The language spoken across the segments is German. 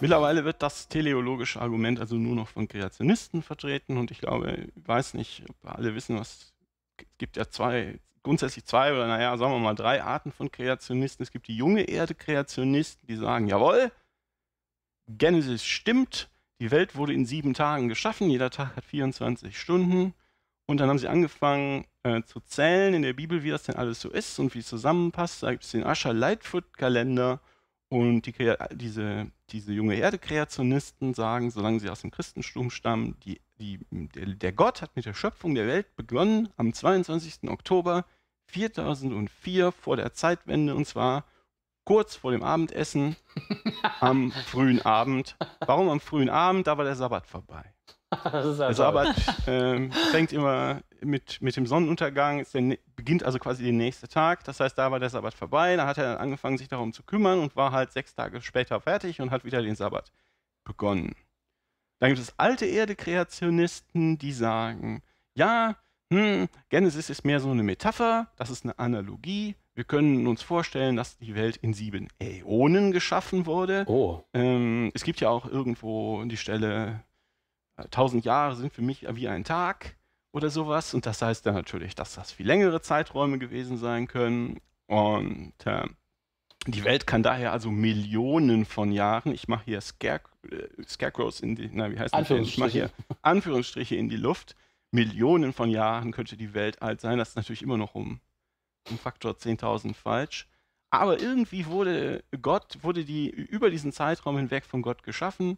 Mittlerweile wird das teleologische Argument also nur noch von Kreationisten vertreten und ich glaube, ich weiß nicht, ob alle wissen, was es gibt ja zwei, grundsätzlich zwei oder naja, sagen wir mal drei Arten von Kreationisten. Es gibt die junge Erde-Kreationisten, die sagen, jawohl, Genesis stimmt, die Welt wurde in sieben Tagen geschaffen, jeder Tag hat 24 Stunden. Und dann haben sie angefangen äh, zu zählen in der Bibel, wie das denn alles so ist und wie es zusammenpasst. Da gibt es den Ascher Lightfoot-Kalender und die, diese, diese junge Erde-Kreationisten sagen, solange sie aus dem Christentum stammen, die, die, der, der, Gott hat mit der Schöpfung der Welt begonnen am 22. Oktober 4004 vor der Zeitwende und zwar kurz vor dem Abendessen am frühen Abend. Warum am frühen Abend? Da war der Sabbat vorbei. der Sabbat äh, fängt immer mit, mit dem Sonnenuntergang, ist der, beginnt also quasi der nächste Tag. Das heißt, da war der Sabbat vorbei. Da hat er dann angefangen, sich darum zu kümmern und war halt sechs Tage später fertig und hat wieder den Sabbat begonnen. Dann gibt es alte Erde-Kreationisten, die sagen, ja, hm, Genesis ist mehr so eine Metapher, das ist eine Analogie. Wir können uns vorstellen, dass die Welt in sieben Äonen geschaffen wurde. Oh. Ähm, es gibt ja auch irgendwo die Stelle, 1000 äh, Jahre sind für mich wie ein Tag oder sowas. Und das heißt dann natürlich, dass das viel längere Zeiträume gewesen sein können. Und äh, die Welt kann daher also Millionen von Jahren, ich mache hier Scare, äh, Scarecrows in die, na, wie heißt das? Ich mache hier Anführungsstriche in die Luft. Millionen von Jahren könnte die Welt alt sein. Das ist natürlich immer noch um, um Faktor 10.000 falsch. Aber irgendwie wurde Gott, wurde die über diesen Zeitraum hinweg von Gott geschaffen.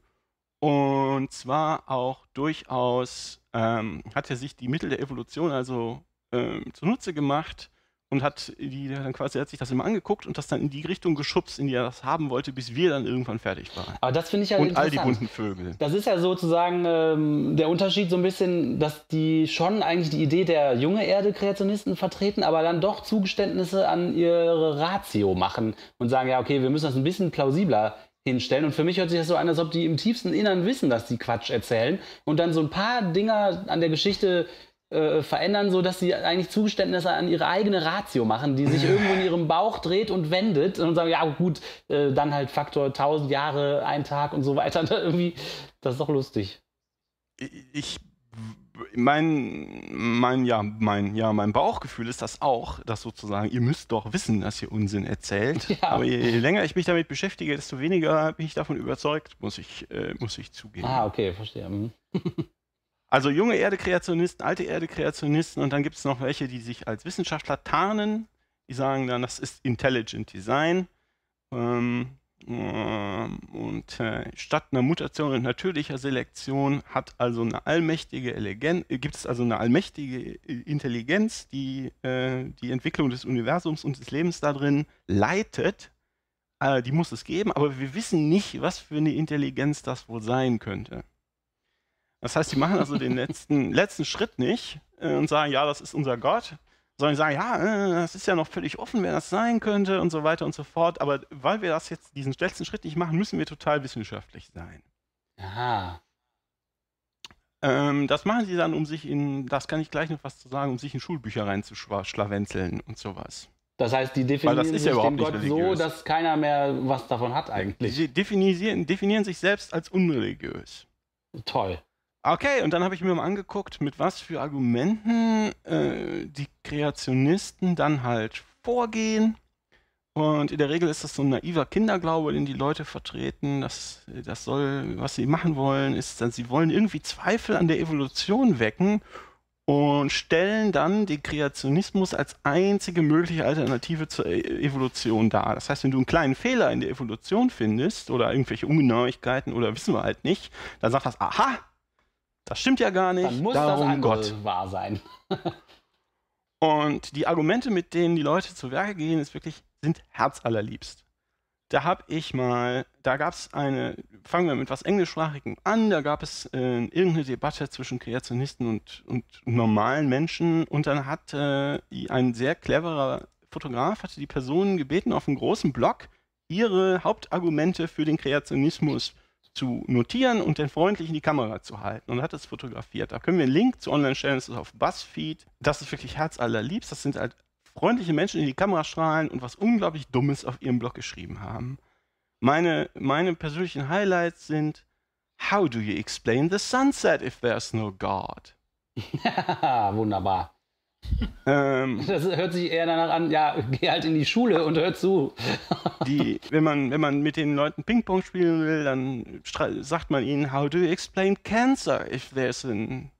Und zwar auch durchaus ähm, hat er sich die Mittel der Evolution also ähm, zunutze gemacht und hat die dann quasi hat sich das immer angeguckt und das dann in die Richtung geschubst, in die er das haben wollte, bis wir dann irgendwann fertig waren. Aber das finde ich ja und all die bunten Vögel. Das ist ja sozusagen ähm, der Unterschied so ein bisschen, dass die schon eigentlich die Idee der junge Erde Kreationisten vertreten, aber dann doch Zugeständnisse an ihre Ratio machen und sagen ja okay, wir müssen das ein bisschen plausibler hinstellen. Und für mich hört sich das so an, als ob die im tiefsten Innern wissen, dass die Quatsch erzählen und dann so ein paar Dinger an der Geschichte äh, verändern, sodass sie eigentlich Zugeständnisse an ihre eigene Ratio machen, die sich irgendwo in ihrem Bauch dreht und wendet und sagen, ja gut, äh, dann halt Faktor 1000 Jahre, ein Tag und so weiter. irgendwie, das ist doch lustig. Ich mein, mein, ja, mein, ja, mein Bauchgefühl ist das auch, dass sozusagen, ihr müsst doch wissen, dass ihr Unsinn erzählt. Ja. Aber je, je, länger ich mich damit beschäftige, desto weniger bin ich davon überzeugt, muss ich, äh, muss ich zugeben. Ah, okay, verstehe. Mhm. also junge Erdekreationisten, alte Erdekreationisten und dann gibt es noch welche, die sich als Wissenschaftler tarnen. Die sagen dann, das ist Intelligent Design. Ähm, ähm, und äh, statt einer Mutation und natürlicher Selektion hat also eine allmächtige Elegenz, äh, gibt es also eine allmächtige äh, Intelligenz, die die Entwicklung des Universums und des Lebens darin leitet. Die muss es geben, aber wir wissen nicht, was für eine Intelligenz das wohl sein könnte. Das heißt, die machen also den letzten, letzten Schritt nicht und sagen, ja, das ist unser Gott, sondern sagen, ja, äh, das ist ja noch völlig offen, wer das sein könnte und so weiter und so fort. Aber weil wir das jetzt, diesen letzten Schritt nicht machen, müssen wir total wissenschaftlich sein. Aha. Ähm, das machen sie dann, um sich in, das kann ich gleich noch was zu sagen, um sich in Schulbücher reinzuschlawenzeln und sowas. Das heißt, die definieren sich ja den Gott religiös. so, dass keiner mehr was davon hat eigentlich. Sie definieren, definieren sich selbst als unreligiös. Toll. Okay, und dann habe ich mir mal angeguckt, mit was für Argumenten äh, die Kreationisten dann halt vorgehen. Und in der Regel ist das so ein naiver Kinderglaube, den die Leute vertreten, dass äh, das soll, was sie machen wollen, ist, dass sie wollen irgendwie Zweifel an der Evolution wecken und stellen dann den Kreationismus als einzige mögliche Alternative zur e-, Evolution dar. Das heißt, wenn du einen kleinen Fehler in der Evolution findest oder irgendwelche Ungenauigkeiten oder wissen wir halt nicht, dann sagt das, aha, das stimmt ja gar nicht. Dann muss Darum das Gott. wahr sein. und die Argumente, mit denen die Leute zu Werke gehen, ist wirklich, sind herzallerliebst. Da habe ich mal, da gab es eine, fangen wir mit was Englischsprachigem an, da gab es äh, irgendeine Debatte zwischen Kreationisten und, und normalen Menschen und dann hat äh, ein sehr cleverer Fotograf, hatte die Personen gebeten, auf einem großen Block ihre Hauptargumente für den Kreationismus äh, zu notieren und den freundlich in die Kamera zu halten und hat es fotografiert. Da können wir einen Link zu online stellen, das ist auf BuzzFeed. Das ist wirklich herzallerliebst. Das sind halt freundliche Menschen, die in die Kamera strahlen und was unglaublich Dummes auf ihrem Blog geschrieben haben. Meine, meine persönlichen Highlights sind How do you explain the sunset if there's no God? Wunderbar. Ähm, das hört sich eher danach an, ja, geh halt in die Schule und hör zu. Die, wenn, man, wenn man mit den Leuten Ping-Pong spielen will, dann sagt man ihnen, how do you explain cancer if there's an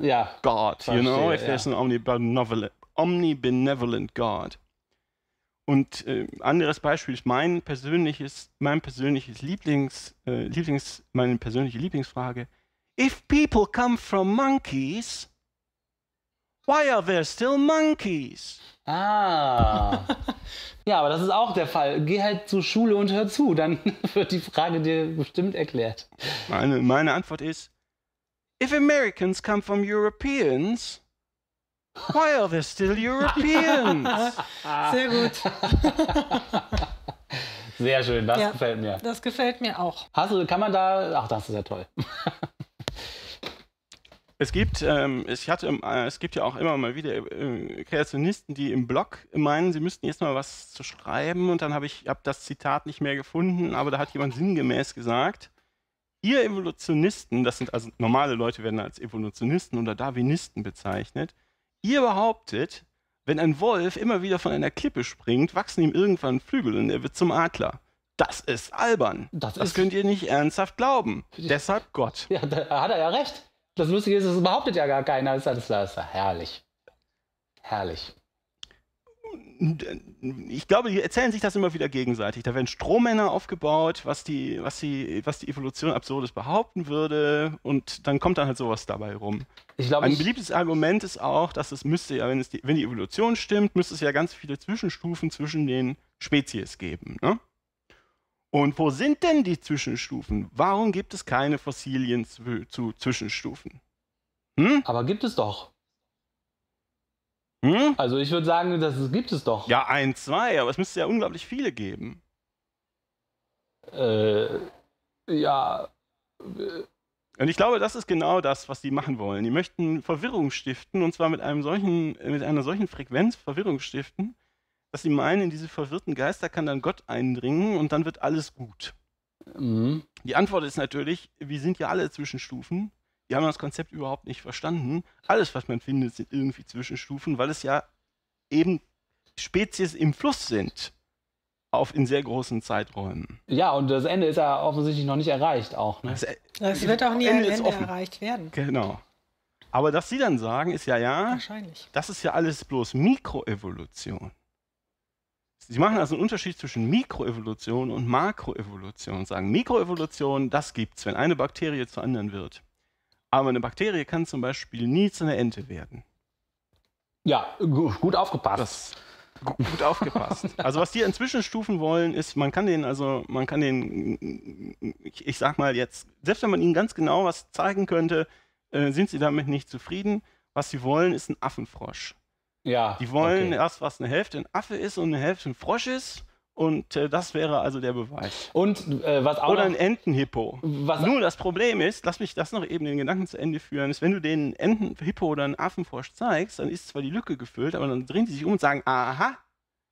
ja, God, verstehe, you know, if there's an omnibenevolent, omnibenevolent God. Und äh, anderes Beispiel ist mein persönliches, mein persönliches Lieblings, äh, Lieblings, meine persönliche Lieblingsfrage. If people come from monkeys, Why are there still monkeys? Ah. ja, aber das ist auch der Fall. Geh halt zur Schule und hör zu, dann wird die Frage dir bestimmt erklärt. Meine, meine Antwort ist: If Americans come from Europeans, why are there still Europeans? Sehr gut. Sehr schön, das ja, gefällt mir. Das gefällt mir auch. Hast du, kann man da, ach, das ist ja toll. Es gibt, ähm, ich hatte, äh, es gibt ja auch immer mal wieder äh, Kreationisten, die im Blog meinen, sie müssten jetzt mal was zu schreiben und dann habe ich hab das Zitat nicht mehr gefunden, aber da hat jemand sinngemäß gesagt, ihr Evolutionisten, das sind also normale Leute werden als Evolutionisten oder Darwinisten bezeichnet, ihr behauptet, wenn ein Wolf immer wieder von einer Klippe springt, wachsen ihm irgendwann Flügel und er wird zum Adler. Das ist albern. Das, das ist könnt ihr nicht ernsthaft glauben. Deshalb Gott. Ja, da hat er ja recht. Das Lustige ist, es behauptet ja gar keiner. Das ist alles herrlich. Herrlich. Ich glaube, die erzählen sich das immer wieder gegenseitig. Da werden Strohmänner aufgebaut, was die, was die, was die Evolution Absurdes behaupten würde, und dann kommt dann halt sowas dabei rum. Glaub, Ein beliebtes Argument ist auch, dass es müsste ja, wenn, es die, wenn die Evolution stimmt, müsste es ja ganz viele Zwischenstufen zwischen den Spezies geben. Ne? Und wo sind denn die Zwischenstufen? Warum gibt es keine Fossilien zu, zu Zwischenstufen? Hm? Aber gibt es doch. Hm? Also ich würde sagen, das gibt es doch. Ja, ein, zwei, aber es müsste ja unglaublich viele geben. Äh, ja. Und ich glaube, das ist genau das, was die machen wollen. Die möchten Verwirrung stiften und zwar mit einem solchen, mit einer solchen Frequenz Verwirrung stiften, dass sie meinen, in diese verwirrten Geister kann dann Gott eindringen und dann wird alles gut. Mhm. Die Antwort ist natürlich, wir sind ja alle Zwischenstufen. Die haben das Konzept überhaupt nicht verstanden. Alles, was man findet, sind irgendwie Zwischenstufen, weil es ja eben Spezies im Fluss sind. Auf in sehr großen Zeiträumen. Ja, und das Ende ist ja offensichtlich noch nicht erreicht auch. Ne? Das, das, wird auch nie Ende, Ende erreicht werden. Genau. Aber dass sie dann sagen, ist ja, ja, das ist ja alles bloß Mikroevolution. Sie machen also einen Unterschied zwischen Mikroevolution und Makroevolution. Sagen Mikroevolution, das gibt es, wenn eine Bakterie zur anderen wird. Aber eine Bakterie kann zum Beispiel nie zu einer Ente werden. Ja, gut aufgepasst. Das, gut aufgepasst. Also was die inzwischen stufen wollen, ist, man kann den, also man kann den, ich, ich sag mal jetzt, selbst wenn man ihnen ganz genau was zeigen könnte, äh, sind sie damit nicht zufrieden. Was sie wollen, ist ein Affenfrosch. Ja. Die wollen okay. erst, was eine Hälfte ein Affe ist und eine Hälfte ein Frosch ist. Und äh, das wäre also der Beweis. Und äh, was auch Oder ein Entenhippo. Nun, das Problem ist, lass mich das noch eben den Gedanken zu Ende führen, ist, wenn du den Entenhippo oder einen Affenfrosch zeigst, dann ist zwar die Lücke gefüllt, aber dann drehen die sich um und sagen, aha,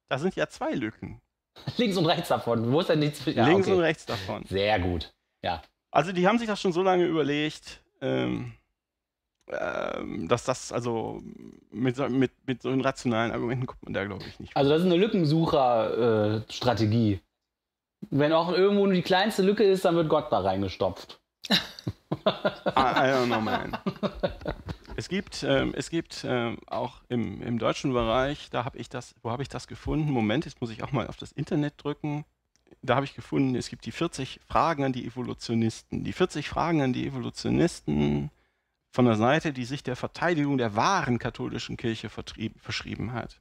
da sind ja zwei Lücken. Links und rechts davon. Wo ist denn die ja, Links okay. und rechts davon. Sehr gut. Ja. Also die haben sich das schon so lange überlegt. Ähm, ähm, dass das, also mit, mit, mit so rationalen Argumenten kommt man da, glaube ich, nicht. Also das ist eine Lückensucher-Strategie. Äh, Wenn auch irgendwo nur die kleinste Lücke ist, dann wird Gott da reingestopft. I, ah, I don't know, man. Es gibt, ähm, es gibt ähm, auch im, im deutschen Bereich, da habe ich das, wo habe ich das gefunden? Moment, jetzt muss ich auch mal auf das Internet drücken. Da habe ich gefunden, es gibt die 40 Fragen an die Evolutionisten. Die 40 Fragen an die Evolutionisten von der Seite, die sich der Verteidigung der wahren katholischen Kirche verschrieben hat.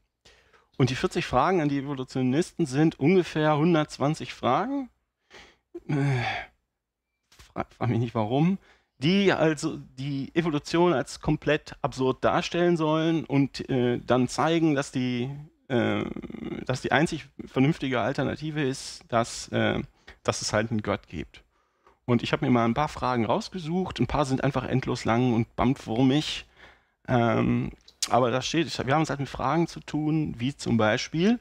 Und die 40 Fragen an die Evolutionisten sind ungefähr 120 Fragen. Äh, frag, frag mich nicht warum. Die also die Evolution als komplett absurd darstellen sollen und äh, dann zeigen, dass die, äh, dass die einzig vernünftige Alternative ist, dass, äh, dass es halt einen Gott gibt. Und ich habe mir mal ein paar Fragen rausgesucht. Ein paar sind einfach endlos lang und bammwurmig. Ähm, aber da steht, wir haben es halt mit Fragen zu tun, wie zum Beispiel,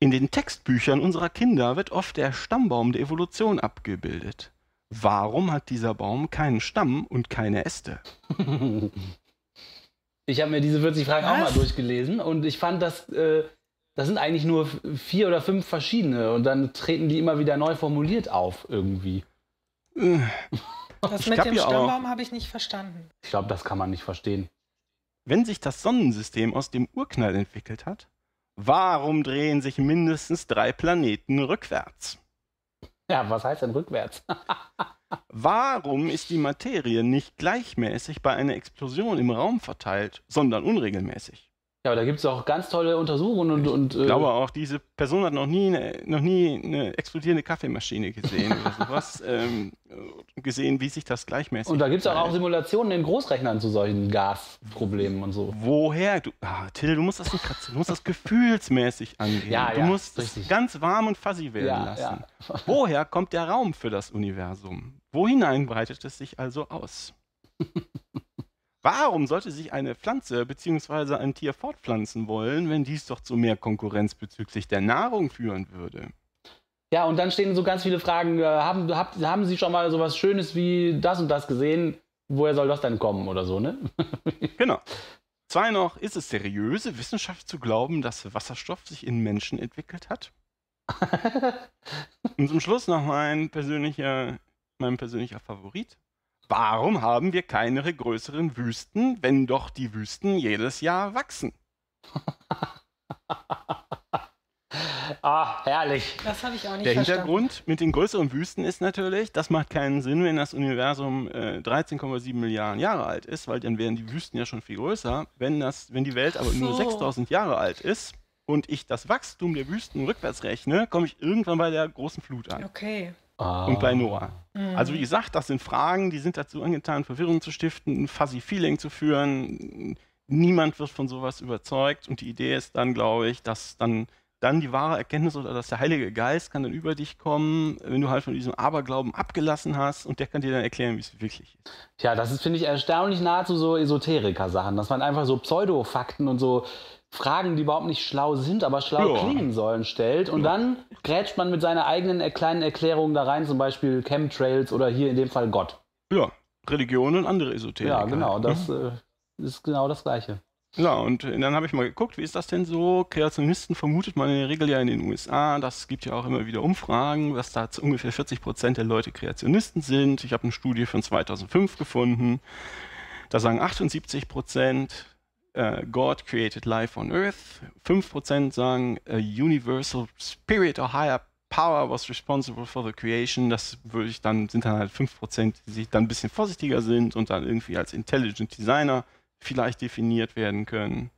in den Textbüchern unserer Kinder wird oft der Stammbaum der Evolution abgebildet. Warum hat dieser Baum keinen Stamm und keine Äste? Ich habe mir diese 40 Fragen Was? auch mal durchgelesen und ich fand, dass äh, das sind eigentlich nur vier oder fünf verschiedene und dann treten die immer wieder neu formuliert auf irgendwie. Äh. Das mit dem Stammbaum habe ich nicht verstanden. Ich glaube, das kann man nicht verstehen. Wenn sich das Sonnensystem aus dem Urknall entwickelt hat, warum drehen sich mindestens drei Planeten rückwärts? Ja, was heißt denn rückwärts? warum ist die Materie nicht gleichmäßig bei einer Explosion im Raum verteilt, sondern unregelmäßig? Ja, aber da gibt es auch ganz tolle Untersuchungen und. und ich äh, glaube auch, diese Person hat noch nie eine, noch nie eine explodierende Kaffeemaschine gesehen oder sowas. Ähm, gesehen, wie sich das gleichmäßig. Und da gibt es auch, Simulationen in Großrechnern zu solchen Gasproblemen und so. Woher? Du, ah, Till, du musst das nicht kratzen, du musst das gefühlsmäßig angehen. Ja, du ja, musst richtig. es ganz warm und fuzzy werden ja, lassen. Ja. Woher kommt der Raum für das Universum? Wo hinein breitet es sich also aus? Warum sollte sich eine Pflanze bzw. ein Tier fortpflanzen wollen, wenn dies doch zu mehr Konkurrenz bezüglich der Nahrung führen würde? Ja, und dann stehen so ganz viele Fragen, äh, haben, hab, haben Sie schon mal sowas Schönes wie das und das gesehen? Woher soll das denn kommen oder so, ne? genau. Zwei noch, ist es seriöse Wissenschaft zu glauben, dass Wasserstoff sich in Menschen entwickelt hat? und zum Schluss noch mein persönlicher, mein persönlicher Favorit. Warum haben wir keine größeren Wüsten, wenn doch die Wüsten jedes Jahr wachsen? ah, herrlich. Das habe ich auch nicht Der verstanden. Hintergrund mit den größeren Wüsten ist natürlich, das macht keinen Sinn, wenn das Universum äh, 13,7 Milliarden Jahre alt ist, weil dann wären die Wüsten ja schon viel größer. Wenn, das, wenn die Welt aber so. nur 6000 Jahre alt ist und ich das Wachstum der Wüsten rückwärts rechne, komme ich irgendwann bei der großen Flut an. Okay ah. und bei Noah. Mhm. Also wie gesagt, das sind Fragen, die sind dazu angetan, Verwirrung zu stiften, ein fuzzy Feeling zu führen. Niemand wird von sowas überzeugt und die Idee ist dann, glaube ich, dass dann dann die wahre Erkenntnis oder dass der Heilige Geist kann dann über dich kommen, wenn du halt von diesem Aberglauben abgelassen hast und der kann dir dann erklären, wie es wirklich ist. Tja, das ist, finde ich, erstaunlich nahezu so Esoteriker-Sachen, dass man einfach so Pseudo-Fakten und so Fragen, die überhaupt nicht schlau sind, aber schlau ja. klingen sollen, stellt. Und ja. dann grätscht man mit seiner eigenen kleinen Erklärung da rein, zum Beispiel Chemtrails oder hier in dem Fall Gott. Ja, Religion und andere Esoterik. Ja, halt. genau, halt, das ne? ist genau das Gleiche. Ja, und äh, dann habe ich mal geguckt, wie ist das denn so? Kreationisten vermutet man in der Regel ja in den USA. Das gibt ja auch immer wieder Umfragen, dass da ungefähr 40 Prozent der Leute Kreationisten sind. Ich habe eine Studie von 2005 gefunden. Da sagen 78 Prozent, äh, God created life on earth. 5% sagen, a äh, universal spirit or higher power was responsible for the creation. Das würde ich dann, sind dann halt 5%, die sich dann ein bisschen vorsichtiger sind und dann irgendwie als intelligent designer vielleicht definiert werden können.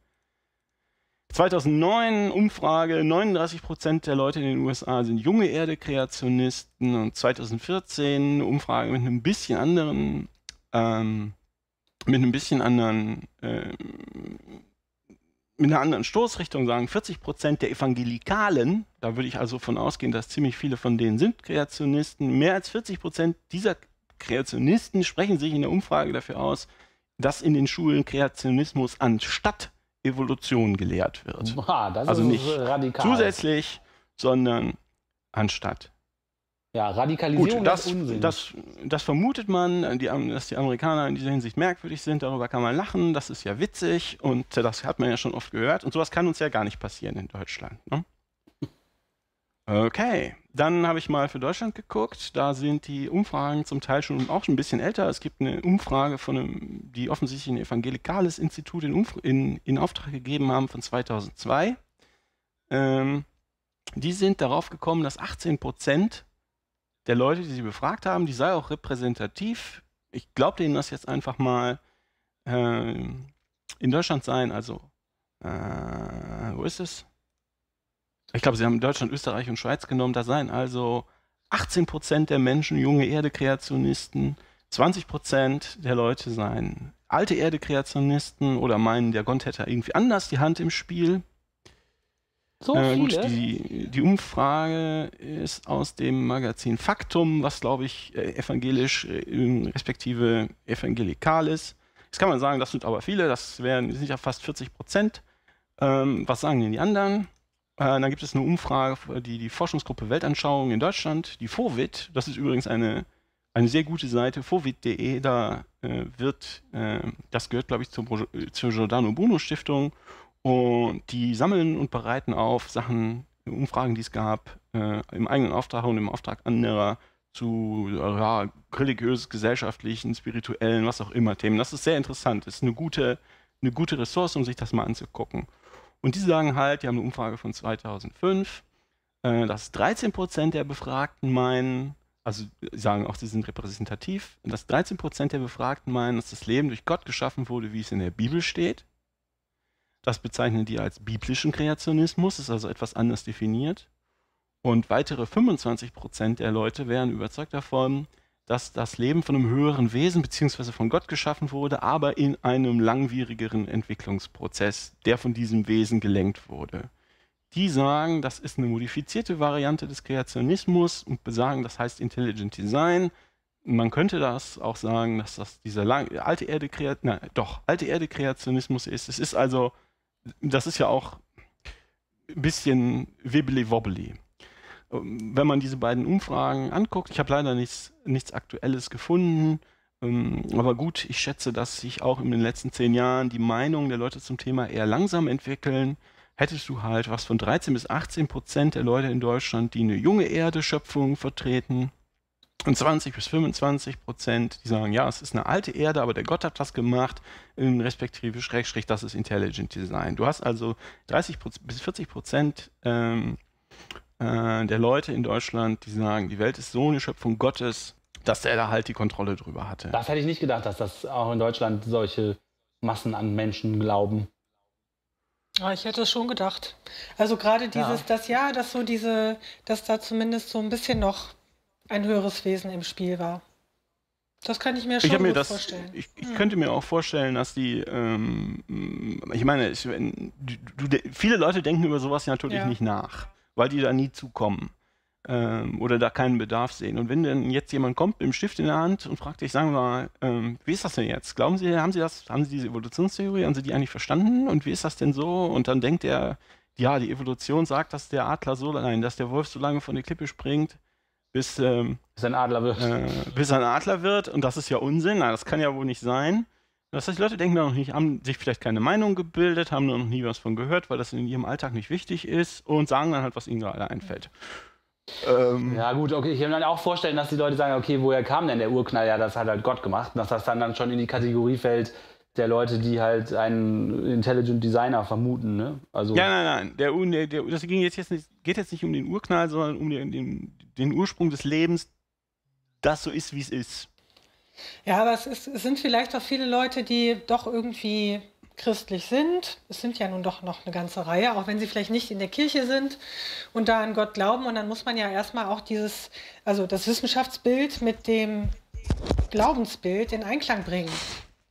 2009 Umfrage, 39% der Leute in den USA sind junge Erdekreationisten und 2014 Umfrage mit einem bisschen anderen ähm, mit ein bisschen anderen, äh, mit einer anderen Stoßrichtung sagen, 40 Prozent der Evangelikalen, da würde ich also von ausgehen, dass ziemlich viele von denen sind Kreationisten, mehr als 40 Prozent dieser Kreationisten sprechen sich in der Umfrage dafür aus, dass in den Schulen Kreationismus anstatt Evolution gelehrt wird. Boah, also nicht radikal. zusätzlich, sondern anstatt. Ja, Radikalisierung Gut, das, Unsinn. Das, das vermutet man, die, dass die Amerikaner in dieser Hinsicht merkwürdig sind. Darüber kann man lachen, das ist ja witzig und das hat man ja schon oft gehört. Und sowas kann uns ja gar nicht passieren in Deutschland. Ne? Okay, dann habe ich mal für Deutschland geguckt. Da sind die Umfragen zum Teil schon auch schon ein bisschen älter. Es gibt eine Umfrage von einem, die offensichtlich ein evangelikales Institut in, in, in Auftrag gegeben haben von 2002. Ähm, die sind darauf gekommen, dass 18 Prozent der Leute, die sie befragt haben, die sei auch repräsentativ. Ich glaube denen das jetzt einfach mal äh, in Deutschland sein. Also, äh, wo ist es? Ich glaube, sie haben Deutschland, Österreich und Schweiz genommen. Da seien also 18 Prozent der Menschen junge Erdekreationisten, 20 Prozent der Leute seien alte Erdekreationisten oder meinen, der Gott hätte irgendwie anders die Hand im Spiel. So äh, viele? Gut, die, die Umfrage ist aus dem Magazin Faktum, was, glaube ich, äh, evangelisch äh, respektive evangelikal ist. Jetzt kann man sagen, das sind aber viele, das wären, sind ja fast 40 Prozent. Ähm, was sagen denn die anderen? Äh, dann gibt es eine Umfrage, die die Forschungsgruppe Weltanschauung in Deutschland, die Vorwit, das ist übrigens eine, eine sehr gute Seite, vorwit.de, da wird, das gehört, glaube ich, zur, zur Giordano Bruno Stiftung und die sammeln und bereiten auf Sachen, Umfragen, die es gab, äh, im eigenen Auftrag und im Auftrag anderer zu ja, religiös, gesellschaftlichen, spirituellen, was auch immer Themen. Das ist sehr interessant. Das ist eine gute, eine gute Ressource, um sich das mal anzugucken. Und die sagen halt, die haben eine Umfrage von 2005, äh, dass 13 Prozent der Befragten meinen, also sagen auch, sie sind repräsentativ, dass 13 Prozent der Befragten meinen, dass das Leben durch Gott geschaffen wurde, wie es in der Bibel steht. Das bezeichnen die als biblischen Kreationismus, ist also etwas anders definiert. Und weitere 25 Prozent der Leute wären überzeugt davon, dass das Leben von einem höheren Wesen bzw. von Gott geschaffen wurde, aber in einem langwierigeren Entwicklungsprozess, der von diesem Wesen gelenkt wurde. Die sagen, das ist eine modifizierte Variante des Kreationismus und besagen, das heißt Intelligent Design. Man könnte das auch sagen, dass das dieser lang, alte Erde Kreationismus ist. Es ist also das ist ja auch ein bisschen wibbly-wobbly. Ähm, wenn man diese beiden Umfragen anguckt, ich habe leider nichts, nichts Aktuelles gefunden, ähm, aber gut, ich schätze, dass sich auch in den letzten zehn Jahren die Meinungen der Leute zum Thema eher langsam entwickeln. Hättest du halt was von 13 bis 18 Prozent der Leute in Deutschland, die eine junge Erde-Schöpfung vertreten, und 20 bis 25 Prozent, die sagen, ja, es ist eine alte Erde, aber der Gott hat das gemacht, respektive Schrägstrich, das ist Intelligent Design. Du hast also 30 bis 40 Prozent ähm, äh, der Leute in Deutschland, die sagen, die Welt ist so eine Schöpfung Gottes, dass er da halt die Kontrolle drüber hatte. Das hätte ich nicht gedacht, dass das auch in Deutschland solche Massen an Menschen glauben. Ja, ah, ich hätte es schon gedacht. Also gerade dieses, ja. das ja, dass so diese, dass da zumindest so ein bisschen noch ein höheres Wesen im Spiel war. Das kann ich mir schon ich mir das, vorstellen. Ich, ich hm. könnte mir auch vorstellen, dass die, ähm, ich meine, ich, du, du, viele Leute denken über sowas natürlich ja. nicht nach, weil die da nie zukommen ähm, oder da keinen Bedarf sehen. Und wenn denn jetzt jemand kommt mit dem Stift in der Hand und fragt dich, sagen wir mal, ähm, wie ist das denn jetzt? Glauben Sie, haben Sie das, haben Sie diese Evolutionstheorie, haben Sie die eigentlich verstanden? Und wie ist das denn so? Und dann denkt er, ja, die Evolution sagt, dass der Adler so, nein, dass der Wolf so lange von der Klippe springt bis, ähm, bis ein Adler wird. Äh, bis ein Adler wird. Und das ist ja Unsinn. Na, das kann ja wohl nicht sein. Das heißt, die Leute denken da noch nicht, haben sich vielleicht keine Meinung gebildet, haben noch nie was von gehört, weil das in ihrem Alltag nicht wichtig ist und sagen dann halt, was ihnen gerade einfällt. Ähm, ja gut, okay, ich kann mir dann auch vorstellen, dass die Leute sagen, okay, woher kam denn der Urknall? Ja, das hat halt Gott gemacht, Und dass das dann, dann schon in die Kategorie fällt, der Leute, die halt einen Intelligent Designer vermuten, ne? Also ja, nein, nein, der, der, der das ging jetzt, jetzt nicht, geht jetzt nicht um den Urknall, sondern um den, den, den Ursprung des Lebens, das so ist, wie es ist. Ja, aber es, ist, es sind vielleicht auch viele Leute, die doch irgendwie christlich sind. Es sind ja nun doch noch eine ganze Reihe, auch wenn sie vielleicht nicht in der Kirche sind und da an Gott glauben. Und dann muss man ja erstmal auch dieses, also das Wissenschaftsbild mit dem Glaubensbild in Einklang bringen.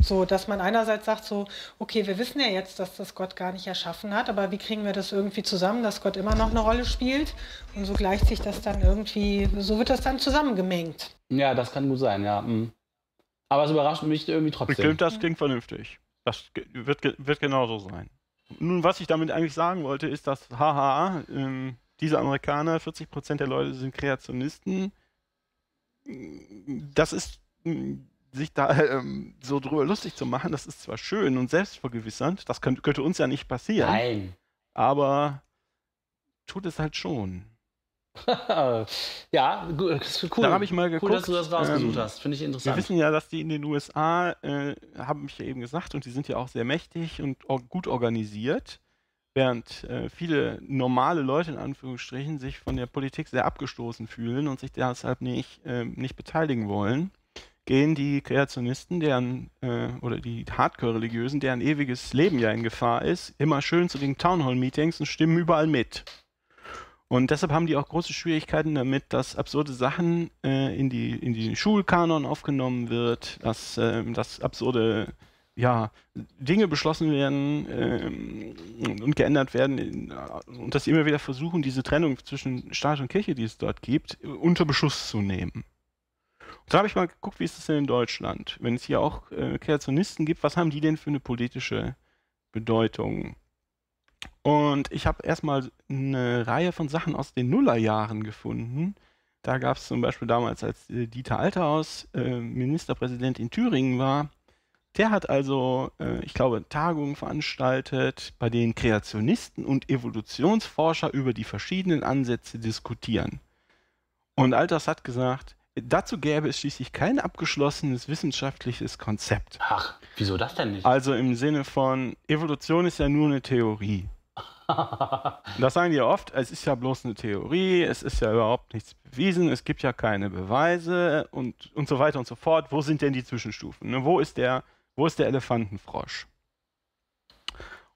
So, dass man einerseits sagt so, okay, wir wissen ja jetzt, dass das Gott gar nicht erschaffen hat, aber wie kriegen wir das irgendwie zusammen, dass Gott immer noch eine Rolle spielt? Und so gleicht sich das dann irgendwie, so wird das dann zusammengemengt. Ja, das kann gut sein, ja. Mhm. Aber es überrascht mich irgendwie trotzdem. Bestimmt, das klingt vernünftig. Das wird, wird genauso sein. Nun, was ich damit eigentlich sagen wollte, ist, dass, haha, ähm, diese Amerikaner, 40% der Leute sind Kreationisten. Das ist sich da ähm, so drüber lustig zu machen, das ist zwar schön und selbstvergewissernd, das könnte, könnte uns ja nicht passieren. Nein. Aber tut es halt schon. ja, cool. Da habe ich mal geguckt. Cool, dass du das rausgesucht ähm, hast. Finde ich interessant. Wir wissen ja, dass die in den USA, äh, haben mich ja eben gesagt, und die sind ja auch sehr mächtig und gut organisiert, während äh, viele normale Leute in Anführungsstrichen sich von der Politik sehr abgestoßen fühlen und sich deshalb nicht, äh, nicht beteiligen wollen gehen die Kreationisten, deren äh, oder die Hardcore-Religiösen, deren ewiges Leben ja in Gefahr ist, immer schön zu den Townhall-Meetings und stimmen überall mit. Und deshalb haben die auch große Schwierigkeiten damit, dass absurde Sachen äh, in, die, in den Schulkanon aufgenommen wird, dass, äh, dass absurde ja, Dinge beschlossen werden ähm, und geändert werden und dass sie immer wieder versuchen, diese Trennung zwischen Staat und Kirche, die es dort gibt, unter Beschuss zu nehmen. Und da habe ich mal geguckt, wie ist das denn in Deutschland? Wenn es hier auch äh, Kreationisten gibt, was haben die denn für eine politische Bedeutung? Und ich habe erstmal eine Reihe von Sachen aus den Nullerjahren gefunden. Da gab es zum Beispiel damals, als äh, Dieter Alterhaus äh, Ministerpräsident in Thüringen war, der hat also, äh, ich glaube, Tagungen veranstaltet, bei denen Kreationisten und Evolutionsforscher über die verschiedenen Ansätze diskutieren. Und Alters hat gesagt, Dazu gäbe es schließlich kein abgeschlossenes wissenschaftliches Konzept. Ach, wieso das denn nicht? Also im Sinne von, Evolution ist ja nur eine Theorie. das sagen die ja oft, es ist ja bloß eine Theorie, es ist ja überhaupt nichts bewiesen, es gibt ja keine Beweise und, und so weiter und so fort. Wo sind denn die Zwischenstufen? Ne? Wo, ist der, wo ist der Elefantenfrosch?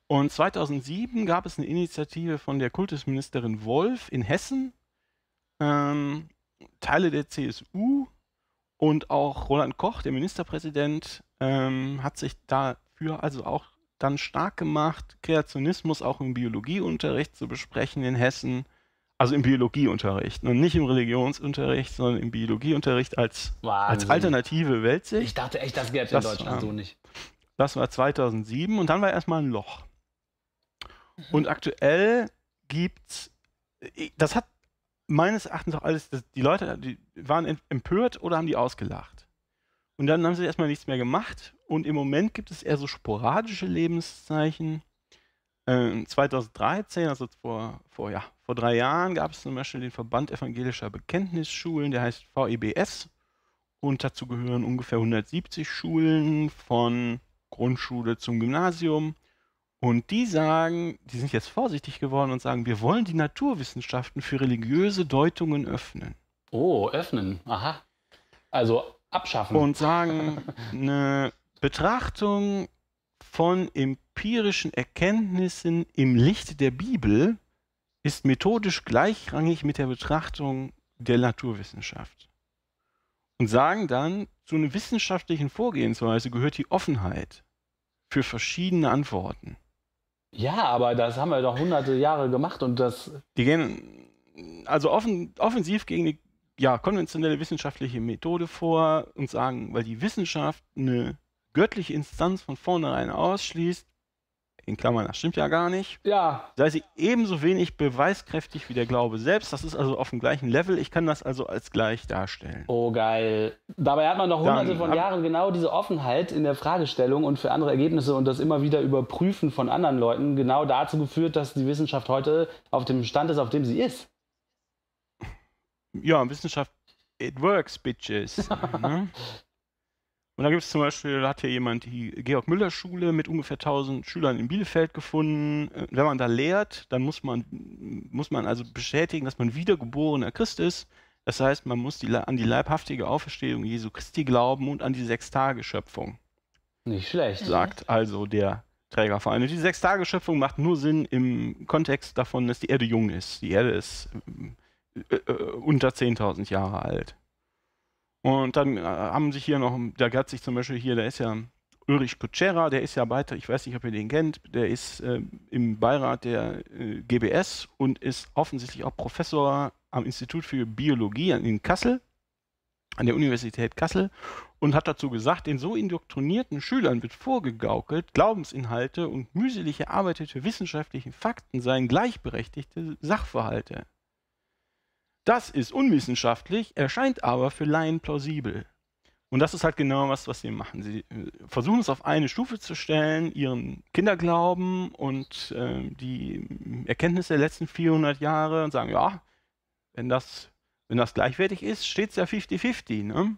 Und 2007 gab es eine Initiative von der Kultusministerin Wolf in Hessen, ähm, Teile der CSU und auch Roland Koch, der Ministerpräsident, ähm, hat sich dafür also auch dann stark gemacht, Kreationismus auch im Biologieunterricht zu besprechen in Hessen. Also im Biologieunterricht, und nicht im Religionsunterricht, sondern im Biologieunterricht als, als alternative Weltsicht. Ich dachte echt, das gäbe es in Deutschland war, so nicht. Das war 2007 und dann war erstmal ein Loch. Und aktuell gibt's, das hat meines Erachtens auch alles, die Leute die waren empört oder haben die ausgelacht. Und dann haben sie erstmal nichts mehr gemacht. Und im Moment gibt es eher so sporadische Lebenszeichen. Äh, 2013, also vor, vor, ja, vor drei Jahren, gab es zum Beispiel den Verband evangelischer Bekenntnisschulen, der heißt VEBS. Und dazu gehören ungefähr 170 Schulen von Grundschule zum Gymnasium. Und die sagen, die sind jetzt vorsichtig geworden und sagen, wir wollen die Naturwissenschaften für religiöse Deutungen öffnen. Oh, öffnen, aha. Also abschaffen. Und sagen, eine Betrachtung von empirischen Erkenntnissen im Licht der Bibel ist methodisch gleichrangig mit der Betrachtung der Naturwissenschaft. Und sagen dann, zu einer wissenschaftlichen Vorgehensweise gehört die Offenheit für verschiedene Antworten. Ja, aber das haben wir doch hunderte Jahre gemacht und das. Die gehen also offen, offensiv gegen die ja, konventionelle wissenschaftliche Methode vor und sagen, weil die Wissenschaft eine göttliche Instanz von vornherein ausschließt, in Klammern, das stimmt ja gar nicht, ja. sei sie ebenso wenig beweiskräftig wie der Glaube selbst. Das ist also auf dem gleichen Level. Ich kann das also als gleich darstellen. Oh, geil. Dabei hat man doch hunderte von Jahren genau diese Offenheit in der Fragestellung und für andere Ergebnisse und das immer wieder überprüfen von anderen Leuten genau dazu geführt, dass die Wissenschaft heute auf dem Stand ist, auf dem sie ist. Ja, Wissenschaft, it works, bitches. ne? Und da gibt es zum Beispiel, da hat hier jemand die Georg-Müller-Schule mit ungefähr 1000 Schülern in Bielefeld gefunden. Äh, wenn man da lehrt, dann muss man, muss man also bestätigen, dass man wiedergeborener Christ ist. Das heißt, man muss die, an die leibhaftige Auferstehung Jesu Christi glauben und an die Sechstageschöpfung. Nicht schlecht. Sagt also der Trägerverein. Und die Sechstageschöpfung macht nur Sinn im Kontext davon, dass die Erde jung ist. Die Erde ist äh, äh, unter 10.000 Jahre alt. Und dann äh, haben sich hier noch, da hat sich zum Beispiel hier, da ist ja Ulrich Kutschera, der ist ja weiter, ich weiß nicht, ob ihr den kennt, der ist äh, im Beirat der äh, GBS und ist offensichtlich auch Professor am Institut für Biologie in Kassel, an der Universität Kassel und hat dazu gesagt, den so indoktrinierten Schülern wird vorgegaukelt, Glaubensinhalte und mühselig erarbeitete wissenschaftliche Fakten seien gleichberechtigte Sachverhalte. Das ist unwissenschaftlich, erscheint aber für Laien plausibel. Und das ist halt genau was, was sie machen. Sie äh, versuchen es auf eine Stufe zu stellen, ihren Kinderglauben und äh, die Erkenntnisse der letzten 400 Jahre und sagen, ja, wenn das, wenn das gleichwertig ist, steht es ja 50-50. Ne?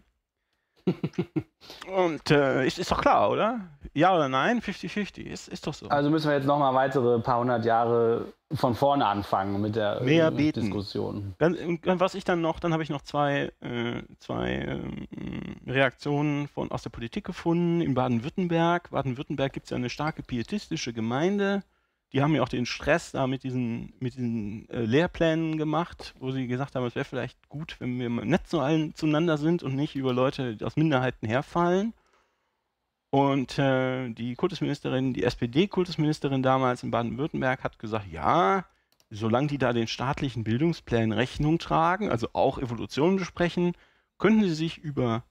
Und äh, ist, ist doch klar, oder? Ja oder nein? 50-50. Ist, ist doch so. Also müssen wir jetzt nochmal weitere paar hundert Jahre von vorne anfangen mit der Mehr beten. Diskussion. Dann, was ich dann noch, dann habe ich noch zwei, äh, zwei ähm, Reaktionen von, aus der Politik gefunden in Baden-Württemberg. Baden-Württemberg gibt es ja eine starke pietistische Gemeinde die haben ja auch den Stress da mit diesen, mit diesen äh, Lehrplänen gemacht, wo sie gesagt haben, es wäre vielleicht gut, wenn wir nett zu allen zueinander sind und nicht über Leute die aus Minderheiten herfallen. Und äh, die Kultusministerin, die SPD-Kultusministerin damals in Baden-Württemberg hat gesagt, ja, solange die da den staatlichen Bildungsplänen Rechnung tragen, also auch Evolution besprechen, könnten sie sich über,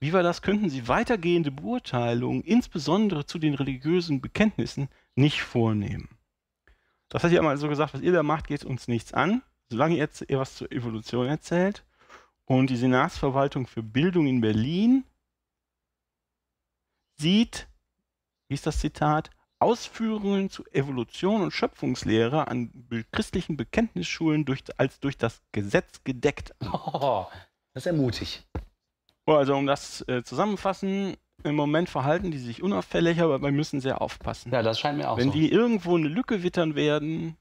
wie war das, könnten sie weitergehende Beurteilungen, insbesondere zu den religiösen Bekenntnissen, nicht vornehmen. Das hat ja immer so gesagt, was ihr da macht, geht uns nichts an, solange ihr, ihr was zur Evolution erzählt. Und die Senatsverwaltung für Bildung in Berlin sieht, wie ist das Zitat, Ausführungen zu Evolution und Schöpfungslehre an christlichen Bekenntnisschulen durch, als durch das Gesetz gedeckt. Oh, das ist ermutig. Oh, also um das äh, zusammenfassen, im Moment verhalten die sich unauffällig, aber wir müssen sehr aufpassen. Ja, das scheint mir auch Wenn so. die irgendwo eine Lücke wittern werden,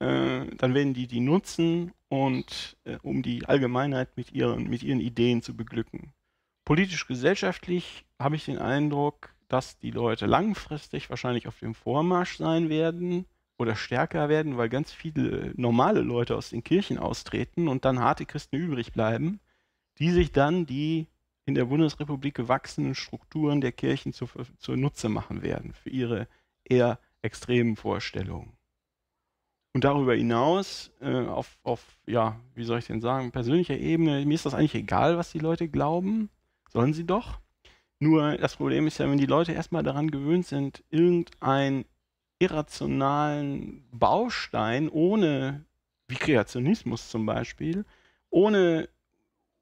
äh, dann werden die die nutzen und äh, um die Allgemeinheit mit ihren, mit ihren Ideen zu beglücken. Politisch-gesellschaftlich habe ich den Eindruck, dass die Leute langfristig wahrscheinlich auf dem Vormarsch sein werden oder stärker werden, weil ganz viele normale Leute aus den Kirchen austreten und dann harte Christen übrig bleiben, die sich dann die in der Bundesrepublik gewachsenen Strukturen der Kirchen zu, Nutze machen werden für ihre eher extremen Vorstellungen. Und darüber hinaus, äh, auf, auf, ja, wie soll ich denn sagen, persönlicher Ebene, mir ist das eigentlich egal, was die Leute glauben, sollen sie doch. Nur das Problem ist ja, wenn die Leute erstmal daran gewöhnt sind, irgendeinen irrationalen Baustein ohne, wie Kreationismus zum Beispiel, ohne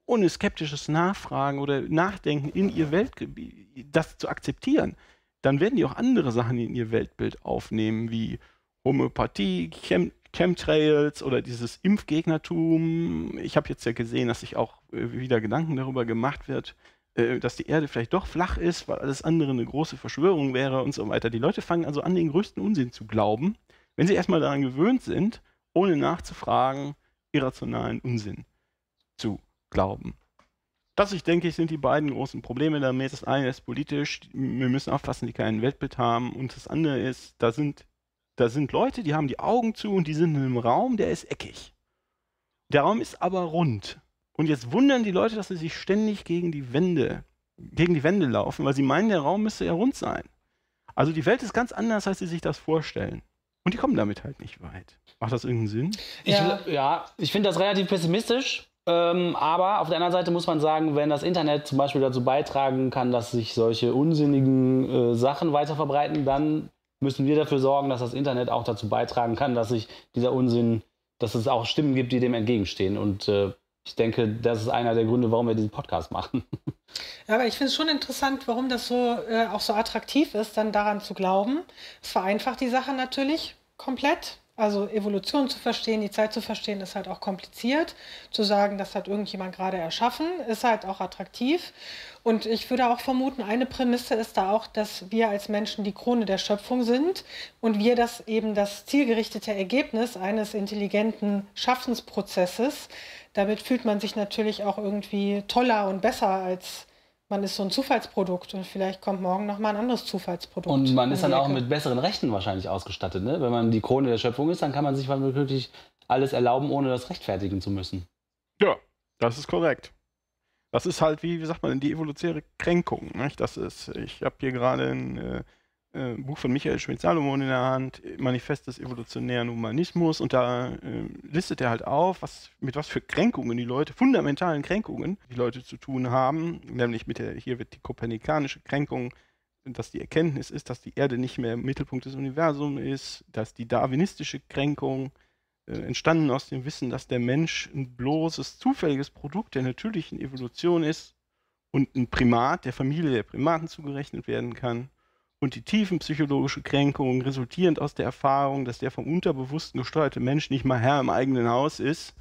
ohne skeptisches Nachfragen oder Nachdenken in ihr Weltgebiet, das zu akzeptieren, dann werden die auch andere Sachen in ihr Weltbild aufnehmen, wie Homöopathie, Chem Chemtrails oder dieses Impfgegnertum. Ich habe jetzt ja gesehen, dass sich auch äh, wieder Gedanken darüber gemacht wird, äh, dass die Erde vielleicht doch flach ist, weil alles andere eine große Verschwörung wäre und so weiter. Die Leute fangen also an, den größten Unsinn zu glauben, wenn sie erstmal daran gewöhnt sind, ohne nachzufragen, irrationalen Unsinn zu glauben. Das, ich denke, sind die beiden großen Probleme damit. Das eine ist politisch, wir müssen aufpassen, die keinen Weltbild haben. Und das andere ist, da sind, da sind Leute, die haben die Augen zu und die sind in einem Raum, der ist eckig. Der Raum ist aber rund. Und jetzt wundern die Leute, dass sie sich ständig gegen die Wände, gegen die Wände laufen, weil sie meinen, der Raum müsste ja rund sein. Also die Welt ist ganz anders, als sie sich das vorstellen. Und die kommen damit halt nicht weit. Macht das irgendeinen Sinn? Ich, ja. ja, ich finde das relativ pessimistisch, ähm, aber auf der anderen Seite muss man sagen, wenn das Internet zum Beispiel dazu beitragen kann, dass sich solche unsinnigen äh, Sachen weiterverbreiten, dann müssen wir dafür sorgen, dass das Internet auch dazu beitragen kann, dass sich dieser Unsinn, dass es auch Stimmen gibt, die dem entgegenstehen. Und äh, ich denke, das ist einer der Gründe, warum wir diesen Podcast machen. Ja, aber ich finde es schon interessant, warum das so äh, auch so attraktiv ist, dann daran zu glauben. Es vereinfacht die Sache natürlich komplett. Also Evolution zu verstehen, die Zeit zu verstehen, ist halt auch kompliziert. Zu sagen, das hat irgendjemand gerade erschaffen, ist halt auch attraktiv. Und ich würde auch vermuten, eine Prämisse ist da auch, dass wir als Menschen die Krone der Schöpfung sind und wir das eben das zielgerichtete Ergebnis eines intelligenten Schaffensprozesses. Damit fühlt man sich natürlich auch irgendwie toller und besser als man ist so ein Zufallsprodukt und vielleicht kommt morgen nochmal ein anderes Zufallsprodukt. Und man ist dann auch mit besseren Rechten wahrscheinlich ausgestattet. Ne? Wenn man die Krone der Schöpfung ist, dann kann man sich halt wirklich alles erlauben, ohne das rechtfertigen zu müssen. Ja, das ist korrekt. Das ist halt, wie, wie sagt man, die evolutionäre Kränkung. Nicht? Das ist, ich habe hier gerade ein. Äh, äh, Buch von Michael Schmidt-Salomon in der Hand, Manifest des evolutionären Humanismus, und da äh, listet er halt auf, was, mit was für Kränkungen die Leute, fundamentalen Kränkungen, die Leute zu tun haben, nämlich mit der, hier wird die kopernikanische Kränkung, dass die Erkenntnis ist, dass die Erde nicht mehr Mittelpunkt des Universums ist, dass die darwinistische Kränkung, äh, entstanden aus dem Wissen, dass der Mensch ein bloßes, zufälliges Produkt der natürlichen Evolution ist und ein Primat der Familie der Primaten zugerechnet werden kann und die tiefen psychologischen Kränkungen resultierend aus der Erfahrung, dass der vom Unterbewussten gesteuerte Mensch nicht mal Herr im eigenen Haus ist.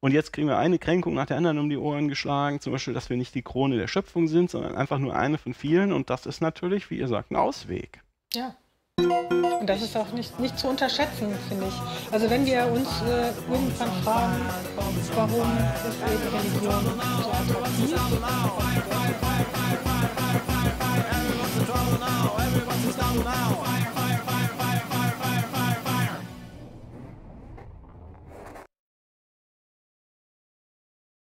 Und jetzt kriegen wir eine Kränkung nach der anderen um die Ohren geschlagen, zum Beispiel, dass wir nicht die Krone der Schöpfung sind, sondern einfach nur eine von vielen. Und das ist natürlich, wie ihr sagt, ein Ausweg. Ja. Und das ist auch nicht, nicht zu unterschätzen, finde ich. Also wenn wir uns äh, irgendwann fragen, warum ist eben Religion so attraktiv,